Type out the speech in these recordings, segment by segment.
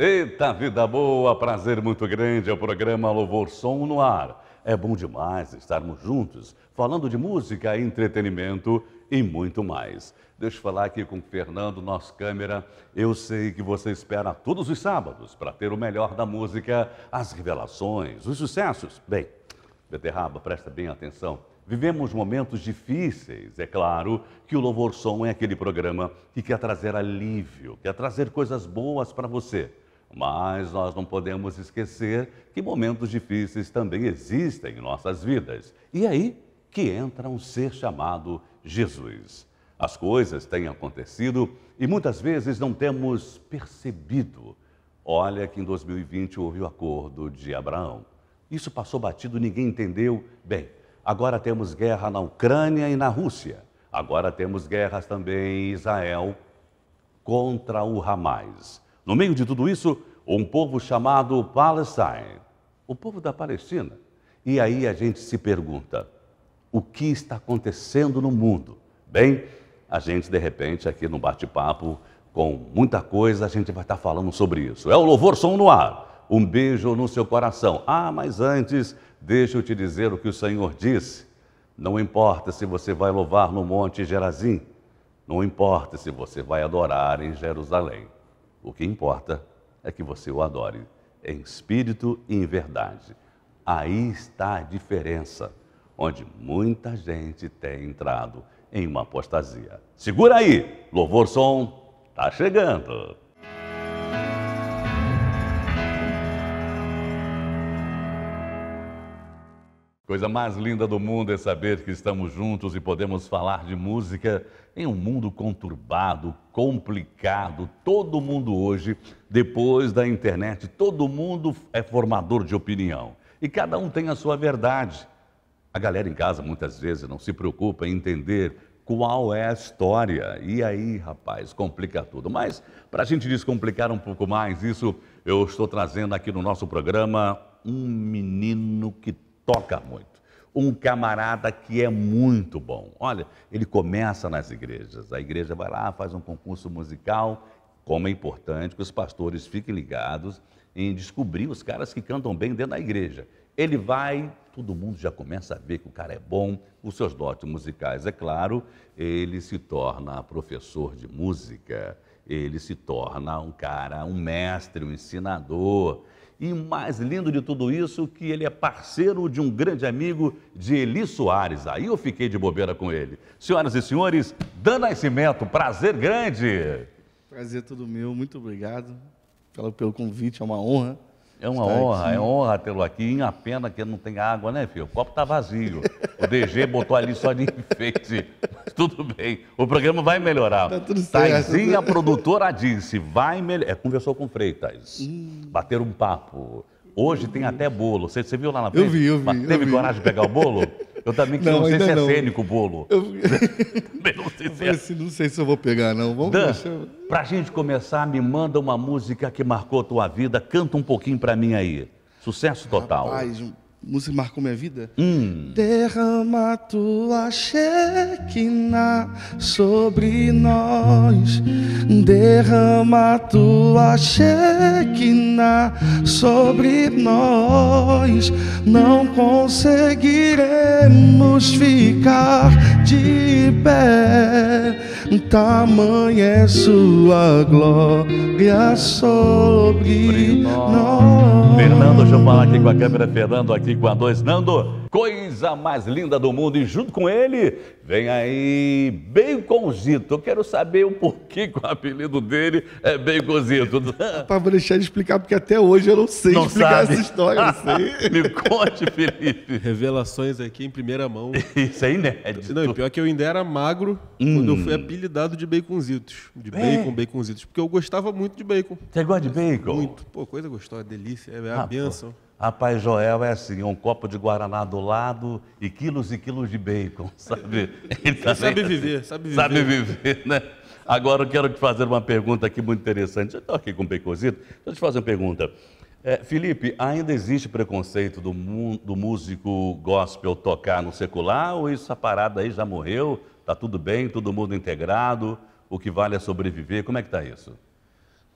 Eita vida boa, prazer muito grande, é o programa Louvor Som no Ar. É bom demais estarmos juntos, falando de música, entretenimento e muito mais. Deixa eu falar aqui com o Fernando, nosso câmera. Eu sei que você espera todos os sábados para ter o melhor da música, as revelações, os sucessos. Bem, Beterraba, presta bem atenção. Vivemos momentos difíceis, é claro que o Louvor Som é aquele programa que quer trazer alívio, quer trazer coisas boas para você. Mas nós não podemos esquecer que momentos difíceis também existem em nossas vidas. E aí que entra um ser chamado Jesus. As coisas têm acontecido e muitas vezes não temos percebido. Olha que em 2020 houve o acordo de Abraão. Isso passou batido, ninguém entendeu. Bem, agora temos guerra na Ucrânia e na Rússia. Agora temos guerras também em Israel contra o Hamas. No meio de tudo isso, um povo chamado Palestine, o povo da Palestina. E aí a gente se pergunta: o que está acontecendo no mundo? Bem, a gente de repente aqui no bate-papo com muita coisa, a gente vai estar falando sobre isso. É o Louvor Som no Ar. Um beijo no seu coração. Ah, mas antes, deixa eu te dizer o que o Senhor disse. Não importa se você vai louvar no Monte Gerazim, não importa se você vai adorar em Jerusalém o que importa é que você o adore em espírito e em verdade. Aí está a diferença, onde muita gente tem entrado em uma apostasia. Segura aí, louvor som, tá chegando. Coisa mais linda do mundo é saber que estamos juntos e podemos falar de música em um mundo conturbado, complicado. Todo mundo hoje, depois da internet, todo mundo é formador de opinião. E cada um tem a sua verdade. A galera em casa muitas vezes não se preocupa em entender qual é a história. E aí, rapaz, complica tudo. Mas, para a gente descomplicar um pouco mais isso, eu estou trazendo aqui no nosso programa um menino que toca muito. Um camarada que é muito bom. Olha, ele começa nas igrejas. A igreja vai lá, faz um concurso musical, como é importante que os pastores fiquem ligados em descobrir os caras que cantam bem dentro da igreja. Ele vai, todo mundo já começa a ver que o cara é bom, os seus dotes musicais, é claro, ele se torna professor de música, ele se torna um cara, um mestre, um ensinador, e mais lindo de tudo isso, que ele é parceiro de um grande amigo de Eli Soares. Aí eu fiquei de bobeira com ele. Senhoras e senhores, Dan Nascimento, prazer grande. Prazer todo meu, muito obrigado pelo, pelo convite, é uma honra. É uma honra, aqui. é honra tê-lo aqui. Em a pena que não tem água, né, filho? O copo está vazio. O DG botou ali só de enfeite. Mas tudo bem. O programa vai melhorar. Tá tudo certo. Taizinha, produtora, disse: vai melhorar. É, conversou com o Freitas. Hum. Bateram um papo. Hoje tem até bolo. Você, você viu lá na frente? Eu vi, eu vi. teve eu vi. coragem de pegar o bolo? Eu também não, não sei se é não. cênico o bolo. Eu... vi. não sei se é. Assim, não sei se eu vou pegar, não. Vamos Dan, deixar... pra gente começar, me manda uma música que marcou a tua vida. Canta um pouquinho pra mim aí. Sucesso total. Rapaz, um música marcou minha vida. Hum. Derrama tua Shekinah sobre nós. Derrama tua Shekinah sobre nós. Não conseguiremos ficar de pé. Tamanha é sua glória alegria sobre nós. Fernando, deixa eu falar aqui com a câmera. Fernando aqui com a dois. Nando, coisa mais linda do mundo. E junto com ele, vem aí Baconzito. Eu quero saber o um porquê que o apelido dele é Baconzito. Para deixar de explicar, porque até hoje eu não sei não explicar sabe. essa história. Me conte, Felipe. Revelações aqui em primeira mão. Isso é inédito. Não, e pior que eu ainda era magro hum. quando eu fui hum. apelidado de Baconzitos. De é. bacon, Baconzitos. Porque eu gostava muito muito de bacon. Você gosta de bacon? Muito. Pô, coisa gostosa, delícia. É, é a ah, benção. Rapaz, Joel é assim, um copo de Guaraná do lado e quilos e quilos de bacon, sabe? Ele tá sabe viver, assim, sabe viver. Sabe viver, né? Agora eu quero te fazer uma pergunta aqui muito interessante. Eu estou aqui com o Baconzito, deixa eu te fazer uma pergunta. É, Felipe, ainda existe preconceito do, do músico gospel tocar no secular ou essa parada aí já morreu? Está tudo bem, todo mundo integrado, o que vale é sobreviver? Como é que está isso?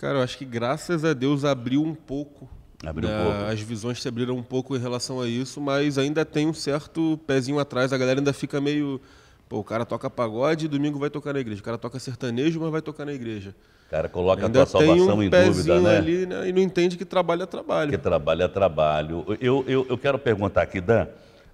Cara, eu acho que graças a Deus abriu um pouco. Abriu da, né, um pouco. As visões se abriram um pouco em relação a isso, mas ainda tem um certo pezinho atrás. A galera ainda fica meio. Pô, o cara toca pagode e domingo vai tocar na igreja. O cara toca sertanejo, mas vai tocar na igreja. O cara coloca ainda a tua salvação um em dúvida, né? Ali, né? E não entende que trabalho é trabalho. Que trabalho é trabalho. Eu, eu, eu quero perguntar aqui, Dan.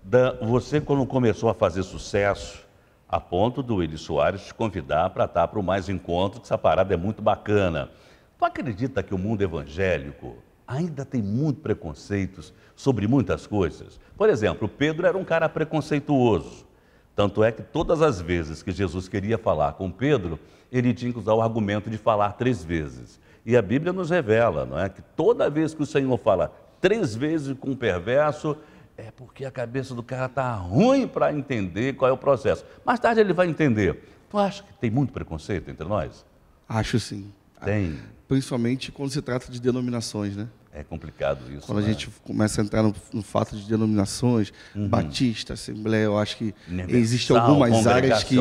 Dan, você quando começou a fazer sucesso, a ponto do Willi Soares te convidar para estar tá para o Mais Encontro, que essa parada é muito bacana. Tu acredita que o mundo evangélico ainda tem muito preconceitos sobre muitas coisas? Por exemplo, Pedro era um cara preconceituoso. Tanto é que todas as vezes que Jesus queria falar com Pedro, ele tinha que usar o argumento de falar três vezes. E a Bíblia nos revela, não é, que toda vez que o Senhor fala três vezes com um perverso, é porque a cabeça do cara está ruim para entender qual é o processo. Mais tarde ele vai entender. Tu acha que tem muito preconceito entre nós? Acho sim. Tem. Principalmente quando se trata de denominações, né? É complicado isso. Quando né? a gente começa a entrar no, no fato de denominações, uhum. Batista, Assembleia, eu acho que existem algumas áreas que.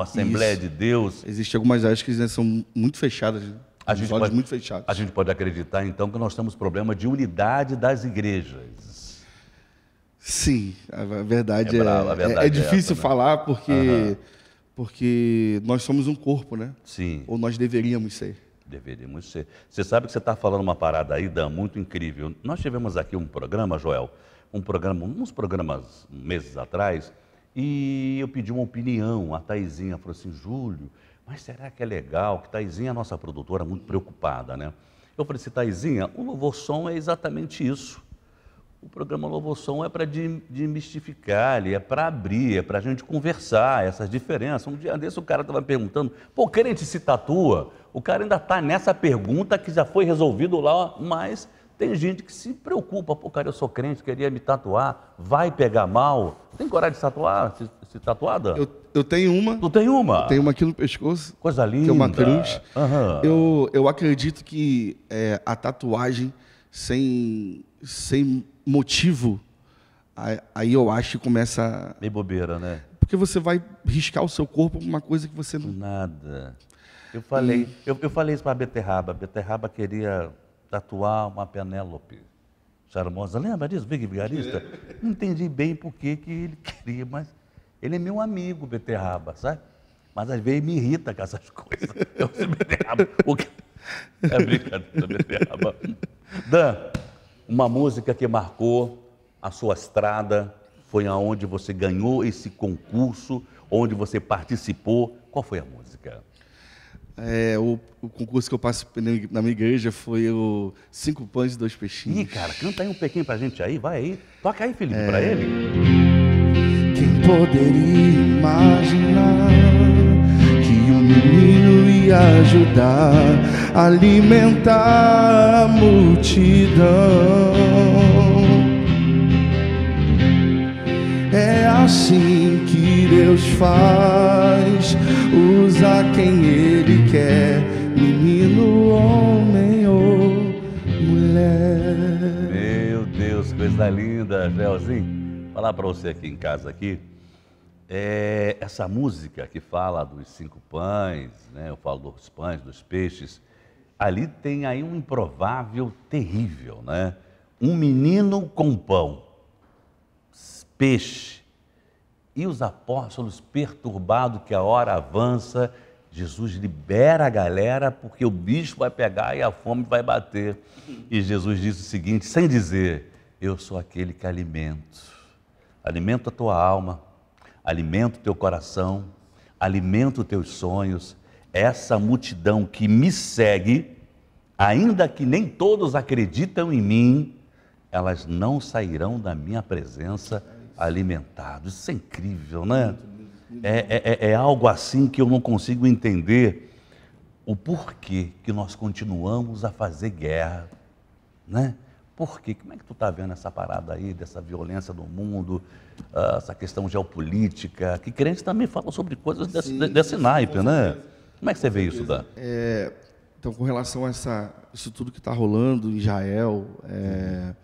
Assembleia isso, de Deus. Existem algumas áreas que né, são muito fechadas. Né? A gente, pode, muito fechados. a gente pode acreditar, então, que nós temos problema de unidade das igrejas. Sim, a verdade é, é, brava, a é, é verdade é, é difícil essa, né? falar porque, uhum. porque nós somos um corpo, né? Sim. Ou nós deveríamos ser. Deveríamos ser. Você sabe que você está falando uma parada aí, Dan, muito incrível. Nós tivemos aqui um programa, Joel, um programa, uns programas meses atrás, e eu pedi uma opinião. A Taizinha falou assim, Júlio, mas será que é legal? Que Taizinha, é nossa produtora, muito preocupada, né? Eu falei assim, Taizinha, o louvor som é exatamente isso. O programa Louvoção é para demistificar, ele é para abrir, é para a gente conversar essas diferenças. Um dia desse o cara estava perguntando, pô, crente se tatua? Tá o cara ainda está nessa pergunta que já foi resolvido lá, mas tem gente que se preocupa, pô, cara, eu sou crente, queria me tatuar, vai pegar mal. Tem coragem de tatuar, se, se tatuada? Eu, eu tenho uma. Tu tem uma? Eu tenho uma aqui no pescoço. Coisa é linda. Tem uma cruz. Uhum. Eu, eu acredito que é, a tatuagem sem, sem motivo, aí eu acho que começa. Meio bobeira, né? Porque você vai riscar o seu corpo com uma coisa que você não. Nada. Eu falei, e... eu, eu, falei isso para a Beterraba. A Beterraba queria tatuar uma Penélope charmosa. Lembra disso, Big Vigarista? Não entendi bem por que, que ele queria, mas ele é meu amigo, Beterraba, sabe? Mas às vezes me irrita com essas coisas. Eu, beterraba, o que... É brincadeira, Beterraba. Dan, uma música que marcou a sua estrada, foi aonde você ganhou esse concurso, onde você participou. Qual foi a música? É, o, o, concurso que eu passei na minha igreja foi o Cinco Pães e Dois Peixinhos. Ih, cara, canta aí um pouquinho pra gente aí, vai aí. Toca aí, Felipe, é... pra ele. Quem poderia imaginar menino e ajudar a alimentar a multidão. É assim que Deus faz, usa quem Ele quer, menino, homem ou mulher. Meu Deus, coisa linda, Gelzinho. Falar para você aqui em casa aqui. É, essa música que fala dos cinco pães, né? eu falo dos pães, dos peixes, ali tem aí um improvável terrível, né? Um menino com pão, peixe, e os apóstolos perturbados que a hora avança, Jesus libera a galera porque o bicho vai pegar e a fome vai bater. E Jesus diz o seguinte, sem dizer, eu sou aquele que alimento, alimento a tua alma, alimenta o teu coração, alimenta os teus sonhos. Essa multidão que me segue, ainda que nem todos acreditam em mim, elas não sairão da minha presença alimentados. Isso é incrível, né? É, é, é, é algo assim que eu não consigo entender o porquê que nós continuamos a fazer guerra, né? Por quê? Como é que tu está vendo essa parada aí, dessa violência do mundo, ah, essa questão geopolítica, que crente também fala sobre coisas desse, naipe, né? Como é que você vê isso, Dan? É, então, com relação a essa, isso tudo que está rolando em Israel, é, uhum.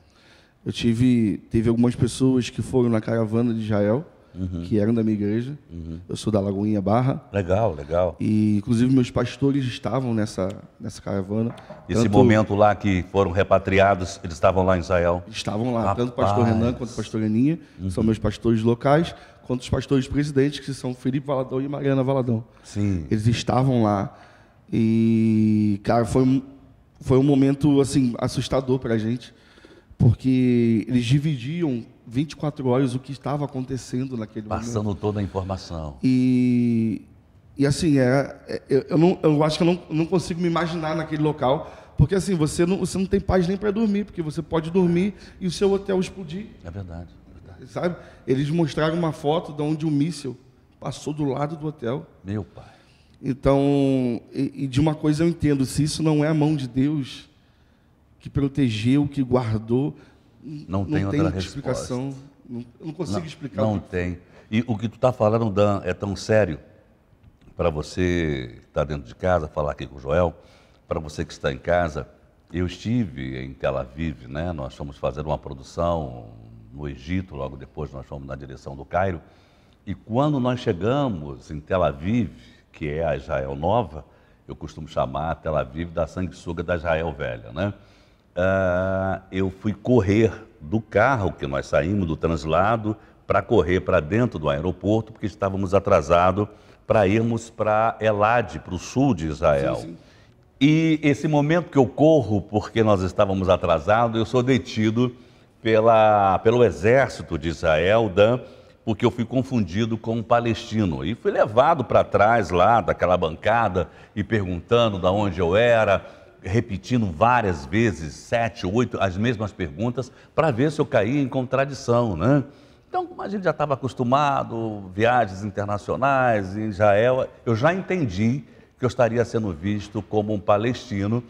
eu tive, teve algumas pessoas que foram na caravana de Israel, uhum. que eram da minha igreja. Uhum. Eu sou da Lagoinha Barra. Legal, legal. E, inclusive, meus pastores estavam nessa, nessa caravana. Esse tanto... momento lá que foram repatriados, eles estavam lá em Israel? Estavam lá, Rapaz. tanto o pastor Renan quanto o pastor Aninha, uhum. são meus pastores locais, quanto os pastores presidentes, que são Felipe Valadão e Mariana Valadão. Sim. Eles estavam lá. E, cara, foi um, foi um momento, assim, assustador para a gente, porque eles dividiam 24 horas o que estava acontecendo naquele Passando momento. Passando toda a informação. E, e assim, é, é eu, eu, não, eu acho que eu não, não consigo me imaginar naquele local, porque assim, você não, você não tem paz nem para dormir, porque você pode dormir é. e o seu hotel explodir. É verdade, é verdade. Sabe? Eles mostraram uma foto de onde um míssil passou do lado do hotel. Meu pai. Então, e, e de uma coisa eu entendo, se isso não é a mão de Deus que protegeu, que guardou, não, não tem, tem outra explicação. Resposta. Não, não consigo não, explicar. Não tem. E o que tu está falando, Dan, é tão sério para você que está dentro de casa, falar aqui com o Joel, para você que está em casa. Eu estive em Tel Aviv, né? Nós fomos fazer uma produção no Egito, logo depois nós fomos na direção do Cairo. E quando nós chegamos em Tel Aviv, que é a Israel Nova, eu costumo chamar Tel Aviv da sanguessuga da Israel Velha, né? uh, eu fui correr do carro, que nós saímos do translado, para correr para dentro do aeroporto, porque estávamos atrasados para irmos para Elad, para o sul de Israel. Sim, sim. E esse momento que eu corro, porque nós estávamos atrasados, eu sou detido pela, pelo exército de Israel, Dan, porque eu fui confundido com um palestino. E fui levado para trás lá daquela bancada e perguntando de onde eu era, repetindo várias vezes, sete, oito, as mesmas perguntas, para ver se eu caía em contradição, né? Então, como a gente já estava acostumado, viagens internacionais em Israel, eu já entendi que eu estaria sendo visto como um palestino.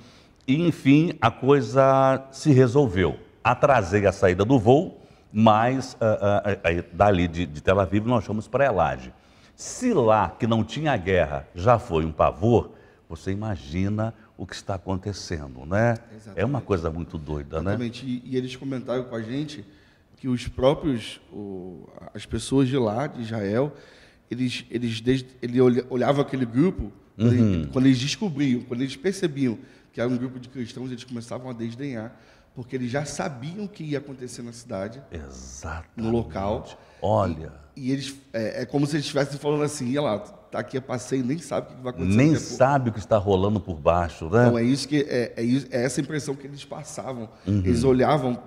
E, enfim, a coisa se resolveu. Atrasei a saída do voo, mas uh, uh, uh, dali de, de, Tel Aviv nós fomos para Elage. Se lá, que não tinha guerra, já foi um pavor, você imagina o que está acontecendo, né? Exatamente. É uma coisa muito doida, Exatamente. né? Exatamente. E eles comentaram com a gente que os próprios, o, as pessoas de lá, de Israel, eles, eles desde, ele olhava aquele grupo, uhum. quando eles descobriam, quando eles percebiam que era um grupo de cristãos, eles começavam a desdenhar, porque eles já sabiam o que ia acontecer na cidade, Exatamente. no local. Olha. E, e eles, é, é, como se eles estivessem falando assim, olha lá, está aqui a passeio nem sabe o que vai acontecer. Nem sabe o que está rolando por baixo, né? Então é isso que é, é, é essa impressão que eles passavam. Uhum. Eles olhavam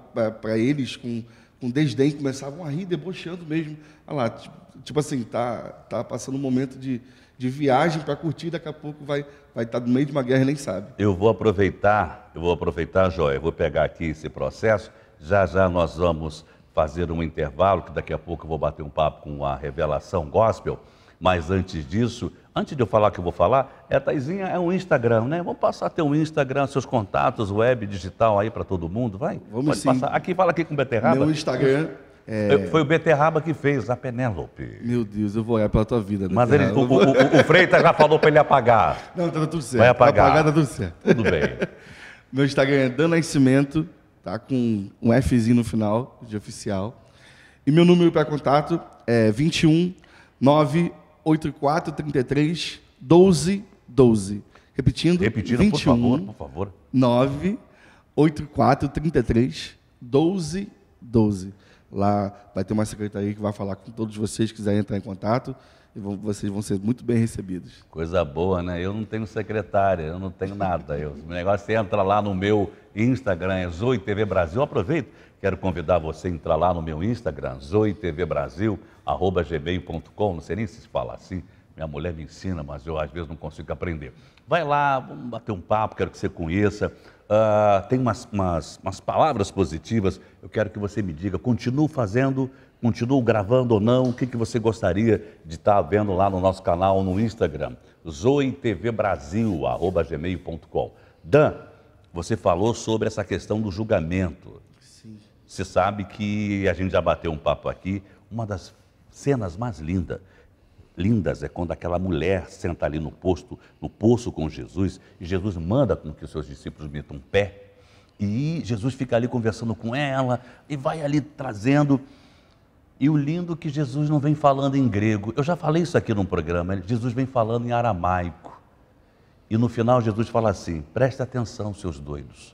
para eles com, com desdém, começavam a rir, debochando mesmo. Olha lá, tipo, tipo assim, tá, tá passando um momento de, de viagem para curtir, daqui a pouco vai vai estar tá no meio de uma guerra e nem sabe. Eu vou aproveitar, eu vou aproveitar, Joia, vou pegar aqui esse processo. Já já nós vamos fazer um intervalo, que daqui a pouco eu vou bater um papo com a revelação gospel. Mas antes disso, antes de eu falar o que eu vou falar, é Taizinha é um Instagram, né? Vamos passar teu um Instagram, seus contatos, web, digital aí para todo mundo, vai? Vamos Pode sim. Passar. Aqui, fala aqui com o Beterraba. Meu Instagram... É... Foi o Beterraba que fez a Penélope. Meu Deus, eu vou olhar pela tua vida. Mas ele, o, o, o, o Freitas já falou para ele apagar. Não, tá tudo certo. Vai apagar. Vai tá apagar, tá tudo certo. Tudo bem. Meu Instagram é danascimento, Nascimento, tá? Com um Fzinho no final, de oficial. E meu número para contato é 21 84 33 12 12. Repetindo, Repetindo 21, por favor, por favor. 9 84 33 12 12. Lá vai ter uma secretaria que vai falar com todos vocês que quiserem entrar em contato e vão, vocês vão ser muito bem recebidos. Coisa boa, né? Eu não tenho secretária, eu não tenho nada. Eu, o negócio é entrar lá no meu Instagram, é Zoe TV Brasil. Eu aproveito, quero convidar você a entrar lá no meu Instagram, Zoe TV Brasil, arroba gmail.com, não sei nem se fala assim. Minha mulher me ensina, mas eu às vezes não consigo aprender. Vai lá, vamos bater um papo, quero que você conheça. Uh, tem umas, umas, umas palavras positivas, eu quero que você me diga, continue fazendo Continuo gravando ou não? O que, que você gostaria de estar tá vendo lá no nosso canal, no Instagram? zoetvbrasil, Dan, você falou sobre essa questão do julgamento. Sim. Você sabe que a gente já bateu um papo aqui. Uma das cenas mais lindas, lindas é quando aquela mulher senta ali no posto, no poço com Jesus, e Jesus manda com que os seus discípulos metam um pé. E Jesus fica ali conversando com ela e vai ali trazendo e o lindo que Jesus não vem falando em grego. Eu já falei isso aqui num programa. Jesus vem falando em aramaico. E no final Jesus fala assim: Presta atenção, seus doidos.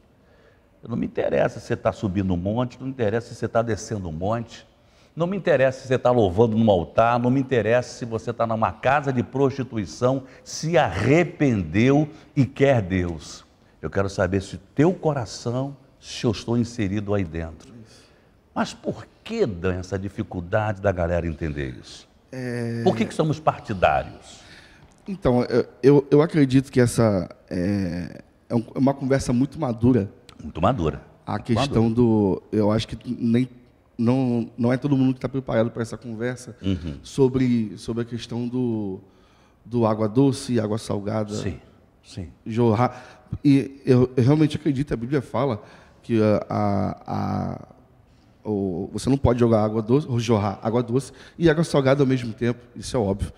Não me interessa se você está subindo um monte, não me interessa se você está descendo um monte, não me interessa se você está louvando num altar, não me interessa se você está numa casa de prostituição, se arrependeu e quer Deus. Eu quero saber se teu coração, se eu estou inserido aí dentro. Mas por que, dá essa dificuldade da galera entender isso? É... Por que, que somos partidários? Então, eu, eu, eu acredito que essa é, é, é, uma conversa muito madura. Muito madura. A muito questão madura. do. Eu acho que nem, não, não é todo mundo que está preparado para essa conversa uhum. sobre, sobre a questão do, do água doce, e água salgada. Sim, sim. Jorrar. E eu, eu realmente acredito, a Bíblia fala que a, a ou, você não pode jogar água doce, ou jorrar água doce e água salgada ao mesmo tempo, isso é óbvio.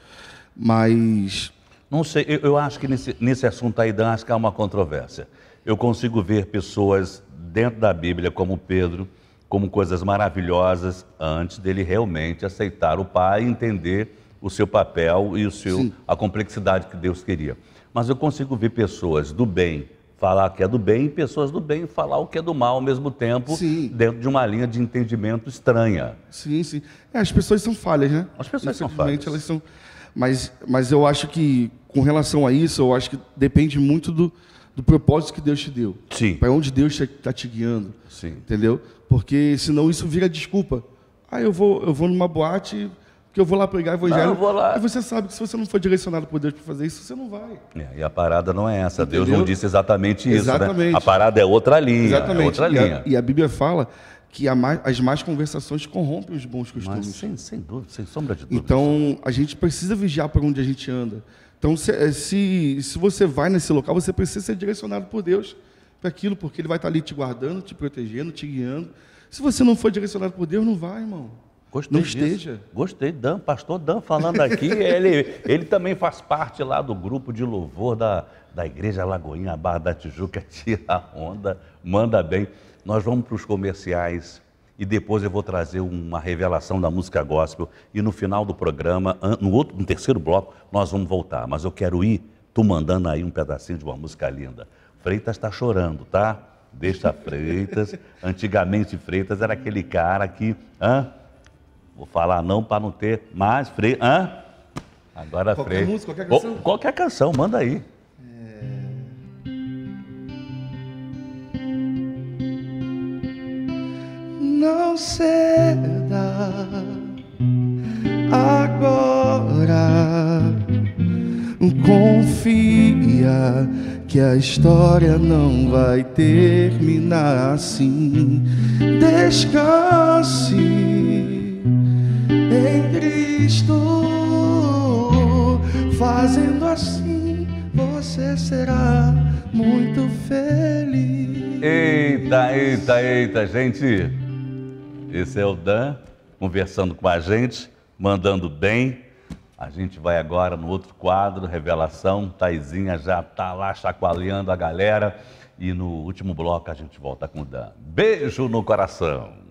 Mas. Não sei, eu, eu acho que nesse, nesse assunto aí, Dan, acho que há uma controvérsia. Eu consigo ver pessoas dentro da Bíblia, como Pedro, como coisas maravilhosas, antes dele realmente aceitar o Pai e entender o seu papel e o seu, a complexidade que Deus queria. Mas eu consigo ver pessoas do bem, falar que é do bem e pessoas do bem falar o que é do mal ao mesmo tempo, sim. dentro de uma linha de entendimento estranha. Sim, sim. É, as pessoas são falhas, né? As pessoas são falhas. Elas são... Mas, mas eu acho que, com relação a isso, eu acho que depende muito do, do propósito que Deus te deu. Sim. Para onde Deus está te guiando. Sim. Entendeu? Porque senão isso vira desculpa. Ah, eu vou, eu vou numa boate que eu vou lá pregar evangelho. Não, vou lá. E você sabe que se você não for direcionado por Deus para fazer isso, você não vai. É, e a parada não é essa. Entendeu? Deus não disse exatamente isso. Né? Exatamente. Né? A parada é outra linha. É exatamente. É outra linha. E, a, e a Bíblia fala que as más conversações corrompem os bons costumes. Mas, sem, sem dúvida, sem sombra de dúvida. Então, a gente precisa vigiar para onde a gente anda. Então, se, eh, se, se você vai nesse local, você precisa ser direcionado por Deus para aquilo, porque Ele vai estar tá ali te guardando, te protegendo, te guiando. Se você não for direcionado por Deus, não vai, irmão. Gostei não disso. Gostei, Dan, pastor Dan falando aqui, ele, ele também faz parte lá do grupo de louvor da, da Igreja Lagoinha, Barra da Tijuca, tira a onda, manda bem. Nós vamos para os comerciais e depois eu vou trazer uma revelação da música gospel e no final do programa, no, outro, no terceiro bloco, nós vamos voltar, mas eu quero ir, tu mandando aí um pedacinho de uma música linda. Freitas está chorando, tá? Deixa Freitas. Antigamente Freitas era aquele cara que... Hã? Vou falar não para não ter mais freio. Hã? Agora qualquer freio. Música, qualquer canção. qualquer canção, manda aí. É... Não ceda agora. Confia que a história não vai terminar assim. Descanse Estou fazendo assim você será muito feliz. Eita, eita, eita, gente. Esse é o Dan conversando com a gente, mandando bem. A gente vai agora no outro quadro, Revelação. Taizinha já tá lá chacoalhando a galera. E no último bloco a gente volta com o Dan. Beijo no coração.